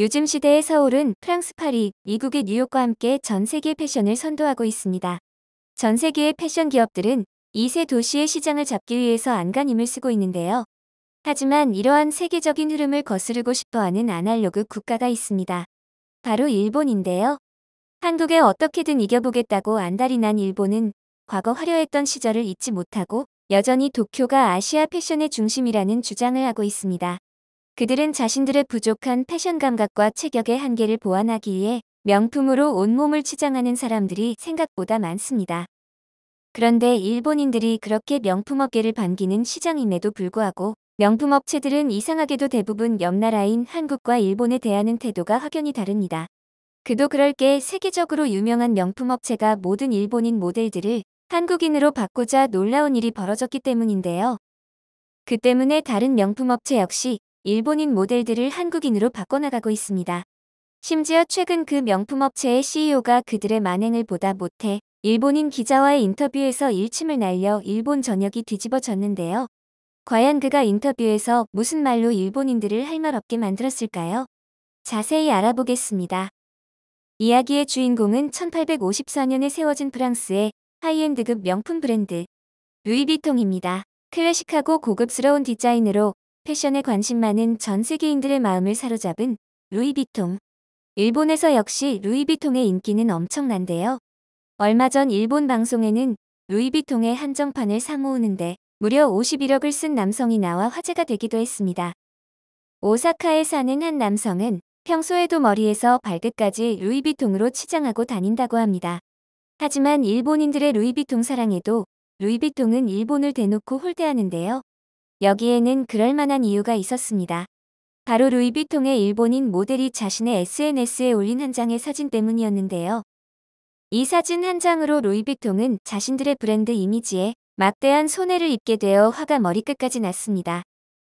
요즘 시대의 서울은 프랑스 파리, 미국의 뉴욕과 함께 전 세계 패션을 선도하고 있습니다. 전 세계의 패션 기업들은 이 세 도시의 시장을 잡기 위해서 안간힘을 쓰고 있는데요. 하지만 이러한 세계적인 흐름을 거스르고 싶어하는 아날로그 국가가 있습니다. 바로 일본인데요. 한국에 어떻게든 이겨보겠다고 안달이 난 일본은 과거 화려했던 시절을 잊지 못하고 여전히 도쿄가 아시아 패션의 중심이라는 주장을 하고 있습니다. 그들은 자신들의 부족한 패션 감각과 체격의 한계를 보완하기 위해 명품으로 온몸을 치장하는 사람들이 생각보다 많습니다. 그런데 일본인들이 그렇게 명품업계를 반기는 시장임에도 불구하고 명품업체들은 이상하게도 대부분 옆나라인 한국과 일본에 대하는 태도가 확연히 다릅니다. 그도 그럴 게 세계적으로 유명한 명품업체가 모든 일본인 모델들을 한국인으로 바꾸자 놀라운 일이 벌어졌기 때문인데요. 그 때문에 다른 명품업체 역시 일본인 모델들을 한국인으로 바꿔나가고 있습니다. 심지어 최근 그 명품 업체의 CEO가 그들의 만행을 보다 못해 일본인 기자와의 인터뷰에서 일침을 날려 일본 전역이 뒤집어졌는데요. 과연 그가 인터뷰에서 무슨 말로 일본인들을 할 말 없게 만들었을까요? 자세히 알아보겠습니다. 이야기의 주인공은 1854년에 세워진 프랑스의 하이엔드급 명품 브랜드 루이비통입니다. 클래식하고 고급스러운 디자인으로 패션에 관심 많은 전 세계인들의 마음을 사로잡은 루이비통. 일본에서 역시 루이비통의 인기는 엄청난데요. 얼마 전 일본 방송에는 루이비통의 한정판을 사모으는데 무려 51억을 쓴 남성이 나와 화제가 되기도 했습니다. 오사카에 사는 한 남성은 평소에도 머리에서 발끝까지 루이비통으로 치장하고 다닌다고 합니다. 하지만 일본인들의 루이비통 사랑에도 루이비통은 일본을 대놓고 홀대하는데요. 여기에는 그럴 만한 이유가 있었습니다. 바로 루이비통의 일본인 모델이 자신의 SNS에 올린 한 장의 사진 때문이었는데요. 이 사진 한 장으로 루이비통은 자신들의 브랜드 이미지에 막대한 손해를 입게 되어 화가 머리끝까지 났습니다.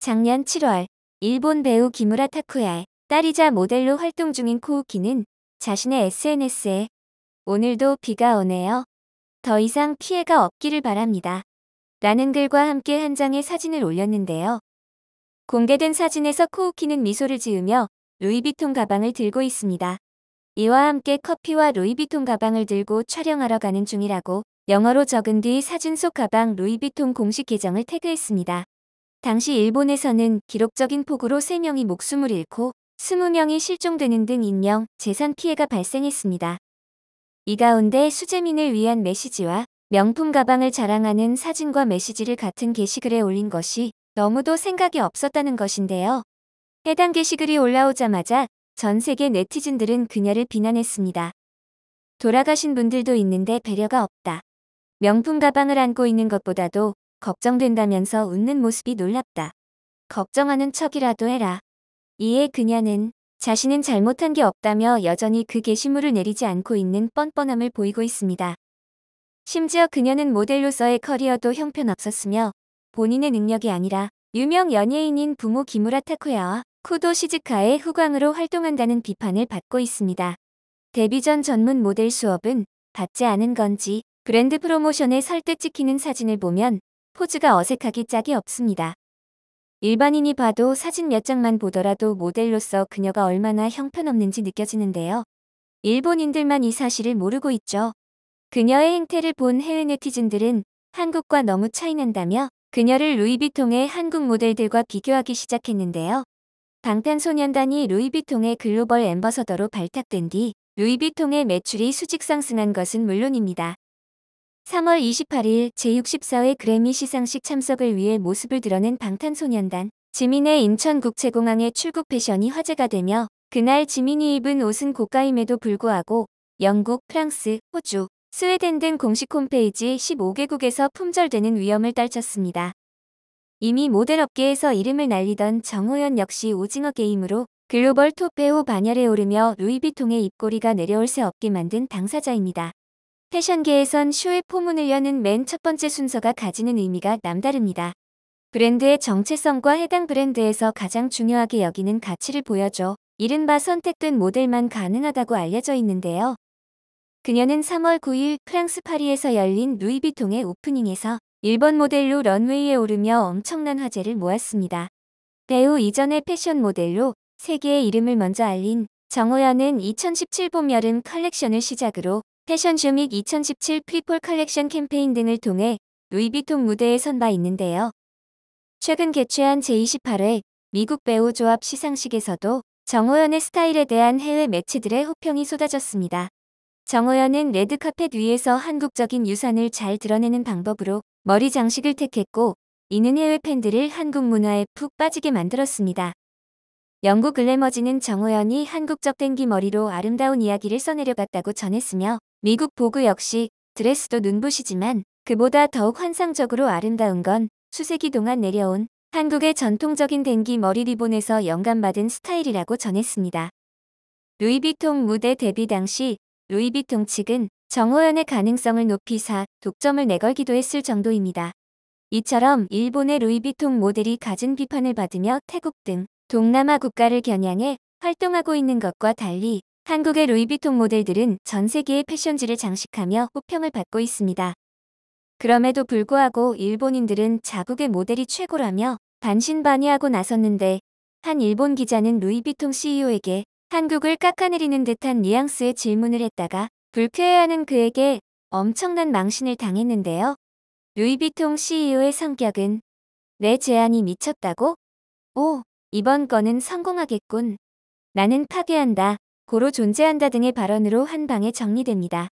작년 7월, 일본 배우 기무라 타쿠야의 딸이자 모델로 활동 중인 코우키는 자신의 SNS에 오늘도 비가 오네요. 더 이상 피해가 없기를 바랍니다. 라는 글과 함께 한 장의 사진을 올렸는데요. 공개된 사진에서 코우키는 미소를 지으며 루이비통 가방을 들고 있습니다. 이와 함께 커피와 루이비통 가방을 들고 촬영하러 가는 중이라고 영어로 적은 뒤 사진 속 가방 루이비통 공식 계정을 태그했습니다. 당시 일본에서는 기록적인 폭우로 3명이 목숨을 잃고 20명이 실종되는 등 인명, 재산 피해가 발생했습니다. 이 가운데 수재민을 위한 메시지와 명품 가방을 자랑하는 사진과 메시지를 같은 게시글에 올린 것이 너무도 생각이 없었다는 것인데요. 해당 게시글이 올라오자마자 전 세계 네티즌들은 그녀를 비난했습니다. 돌아가신 분들도 있는데 배려가 없다. 명품 가방을 안고 있는 것보다도 걱정된다면서 웃는 모습이 놀랍다. 걱정하는 척이라도 해라. 이에 그녀는 자신은 잘못한 게 없다며 여전히 그 게시물을 내리지 않고 있는 뻔뻔함을 보이고 있습니다. 심지어 그녀는 모델로서의 커리어도 형편없었으며 본인의 능력이 아니라 유명 연예인인 부모 기무라 타쿠야와 쿠도 시즈카의 후광으로 활동한다는 비판을 받고 있습니다. 데뷔 전 전문 모델 수업은 받지 않은 건지 브랜드 프로모션에 설 때 찍히는 사진을 보면 포즈가 어색하기 짝이 없습니다. 일반인이 봐도 사진 몇 장만 보더라도 모델로서 그녀가 얼마나 형편없는지 느껴지는데요. 일본인들만 이 사실을 모르고 있죠. 그녀의 행태를 본 해외 네티즌들은 한국과 너무 차이난다며 그녀를 루이비통의 한국 모델들과 비교하기 시작했는데요. 방탄소년단이 루이비통의 글로벌 엠버서더로 발탁된 뒤 루이비통의 매출이 수직 상승한 것은 물론입니다. 3월 28일 제64회 그래미 시상식 참석을 위해 모습을 드러낸 방탄소년단 지민의 인천국제공항의 출국 패션이 화제가 되며 그날 지민이 입은 옷은 고가임에도 불구하고 영국, 프랑스, 호주, 스웨덴 등 공식 홈페이지 15개국에서 품절되는 위험을 떨쳤습니다. 이미 모델업계에서 이름을 날리던 정호연 역시 오징어 게임으로 글로벌 토페5 반열에 오르며 루이비통의 입꼬리가 내려올 새 없게 만든 당사자입니다. 패션계에선 쇼의 포문을 여는 맨 첫 번째 순서가 가지는 의미가 남다릅니다. 브랜드의 정체성과 해당 브랜드에서 가장 중요하게 여기는 가치를 보여줘 이른바 선택된 모델만 가능하다고 알려져 있는데요. 그녀는 3월 9일 프랑스 파리에서 열린 루이비통의 오프닝에서 일본 모델로 런웨이에 오르며 엄청난 화제를 모았습니다. 배우 이전의 패션 모델로 세계의 이름을 먼저 알린 정호연은 2017 봄 여름 컬렉션을 시작으로 패션 주믹 2017 프리폴 컬렉션 캠페인 등을 통해 루이비통 무대에 선 바 있는데요. 최근 개최한 제28회 미국 배우 조합 시상식에서도 정호연의 스타일에 대한 해외 매체들의 호평이 쏟아졌습니다. 정호연은 레드카펫 위에서 한국적인 유산을 잘 드러내는 방법으로 머리 장식을 택했고 이는 해외 팬들을 한국 문화에 푹 빠지게 만들었습니다. 영국 글래머지는 정호연이 한국적 땡기 머리로 아름다운 이야기를 써내려갔다고 전했으며 미국 보그 역시 드레스도 눈부시지만 그보다 더욱 환상적으로 아름다운 건 수세기 동안 내려온 한국의 전통적인 댕기 머리 리본에서 영감받은 스타일이라고 전했습니다. 루이비통 무대 데뷔 당시 루이비통 측은 정호연의 가능성을 높이 사 독점을 내걸기도 했을 정도입니다. 이처럼 일본의 루이비통 모델이 가진 비판을 받으며 태국 등 동남아 국가를 겨냥해 활동하고 있는 것과 달리 한국의 루이비통 모델들은 전 세계의 패션지를 장식하며 호평을 받고 있습니다. 그럼에도 불구하고 일본인들은 자국의 모델이 최고라며 반신반의하고 나섰는데 한 일본 기자는 루이비통 CEO에게 한국을 깎아내리는 듯한 뉘앙스의 질문을 했다가 불쾌해하는 그에게 엄청난 망신을 당했는데요. 루이비통 CEO의 성격은 내 제안이 미쳤다고? 오, 이번 건은 성공하겠군. 나는 파괴한다, 고로 존재한다 등의 발언으로 한 방에 정리됩니다.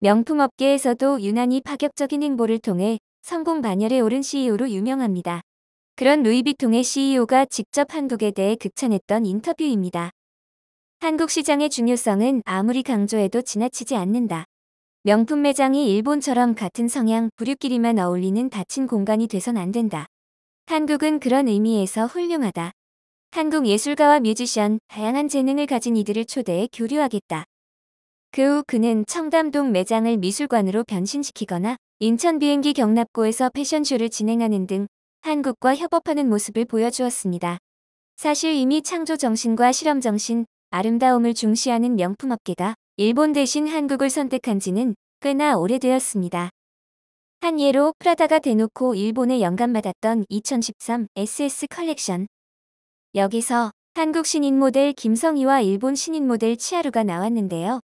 명품 업계에서도 유난히 파격적인 행보를 통해 성공 반열에 오른 CEO로 유명합니다. 그런 루이비통의 CEO가 직접 한국에 대해 극찬했던 인터뷰입니다. 한국 시장의 중요성은 아무리 강조해도 지나치지 않는다. 명품 매장이 일본처럼 같은 성향, 부류끼리만 어울리는 닫힌 공간이 돼선 안 된다. 한국은 그런 의미에서 훌륭하다. 한국 예술가와 뮤지션, 다양한 재능을 가진 이들을 초대해 교류하겠다. 그 후 그는 청담동 매장을 미술관으로 변신시키거나 인천 비행기 경납고에서 패션쇼를 진행하는 등 한국과 협업하는 모습을 보여주었습니다. 사실 이미 창조 정신과 실험 정신, 아름다움을 중시하는 명품 업계가 일본 대신 한국을 선택한 지는 꽤나 오래되었습니다. 한 예로 프라다가 대놓고 일본에 영감받았던 2013 SS 컬렉션. 여기서 한국 신인 모델 김성희와 일본 신인 모델 치아루가 나왔는데요.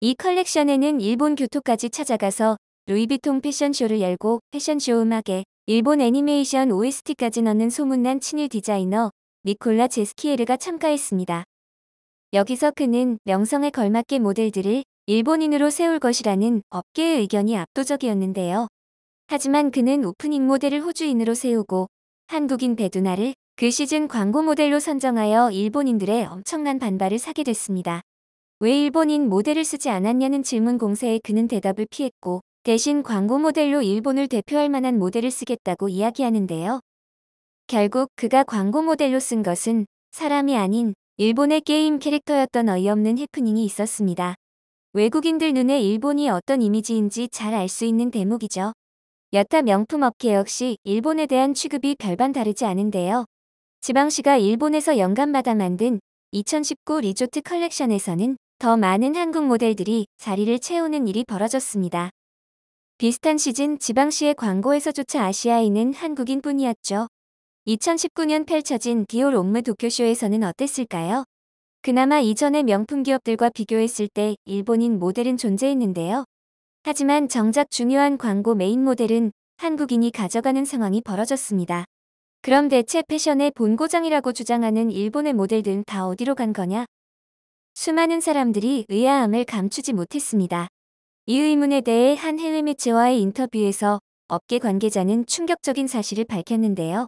이 컬렉션에는 일본 교토까지 찾아가서 루이비통 패션쇼를 열고 패션쇼 음악에 일본 애니메이션 OST까지 넣는 소문난 친일 디자이너 니콜라 제스키에르가 참가했습니다. 여기서 그는 명성에 걸맞게 모델들을 일본인으로 세울 것이라는 업계의 의견이 압도적이었는데요. 하지만 그는 오프닝 모델을 호주인으로 세우고 한국인 배두나를 그 시즌 광고 모델로 선정하여 일본인들의 엄청난 반발을 사게 됐습니다. 왜 일본인 모델을 쓰지 않았냐는 질문 공세에 그는 대답을 피했고 대신 광고 모델로 일본을 대표할 만한 모델을 쓰겠다고 이야기하는데요. 결국 그가 광고 모델로 쓴 것은 사람이 아닌 일본의 게임 캐릭터였던 어이없는 해프닝이 있었습니다. 외국인들 눈에 일본이 어떤 이미지인지 잘 알 수 있는 대목이죠. 여타 명품 업계 역시 일본에 대한 취급이 별반 다르지 않은데요. 지방시가 일본에서 연간마다 만든 2019 리조트 컬렉션에서는 더 많은 한국 모델들이 자리를 채우는 일이 벌어졌습니다. 비슷한 시즌 지방시의 광고에서조차 아시아인은 한국인뿐이었죠. 2019년 펼쳐진 디올 옴므 도쿄쇼에서는 어땠을까요? 그나마 이전의 명품 기업들과 비교했을 때 일본인 모델은 존재했는데요. 하지만 정작 중요한 광고 메인 모델은 한국인이 가져가는 상황이 벌어졌습니다. 그럼 대체 패션의 본고장이라고 주장하는 일본의 모델들은 다 어디로 간 거냐? 수많은 사람들이 의아함을 감추지 못했습니다. 이 의문에 대해 한 해외 매체와의 인터뷰에서 업계 관계자는 충격적인 사실을 밝혔는데요.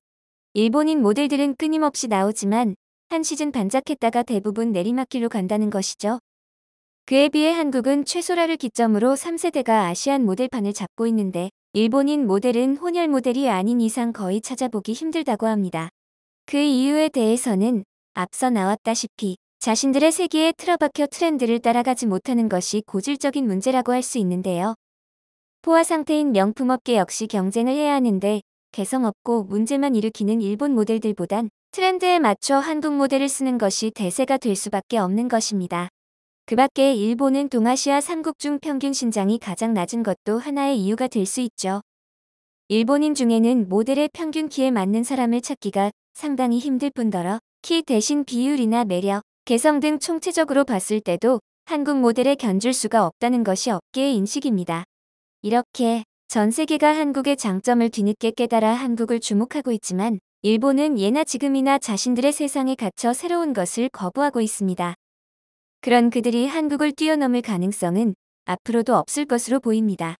일본인 모델들은 끊임없이 나오지만 한 시즌 반짝했다가 대부분 내리막길로 간다는 것이죠. 그에 비해 한국은 최소라를 기점으로 3세대가 아시안 모델판을 잡고 있는데 일본인 모델은 혼혈 모델이 아닌 이상 거의 찾아보기 힘들다고 합니다. 그 이유에 대해서는 앞서 나왔다시피 자신들의 세계에 틀어박혀 트렌드를 따라가지 못하는 것이 고질적인 문제라고 할 수 있는데요. 포화 상태인 명품업계 역시 경쟁을 해야 하는데 개성없고 문제만 일으키는 일본 모델들보단 트렌드에 맞춰 한국 모델을 쓰는 것이 대세가 될 수밖에 없는 것입니다. 그 밖에 일본은 동아시아 3국 중 평균 신장이 가장 낮은 것도 하나의 이유가 될 수 있죠. 일본인 중에는 모델의 평균 키에 맞는 사람을 찾기가 상당히 힘들 뿐더러 키 대신 비율이나 매력, 개성 등 총체적으로 봤을 때도 한국 모델에 견줄 수가 없다는 것이 업계의 인식입니다. 이렇게 전 세계가 한국의 장점을 뒤늦게 깨달아 한국을 주목하고 있지만 일본은 예나 지금이나 자신들의 세상에 갇혀 새로운 것을 거부하고 있습니다. 그런 그들이 한국을 뛰어넘을 가능성은 앞으로도 없을 것으로 보입니다.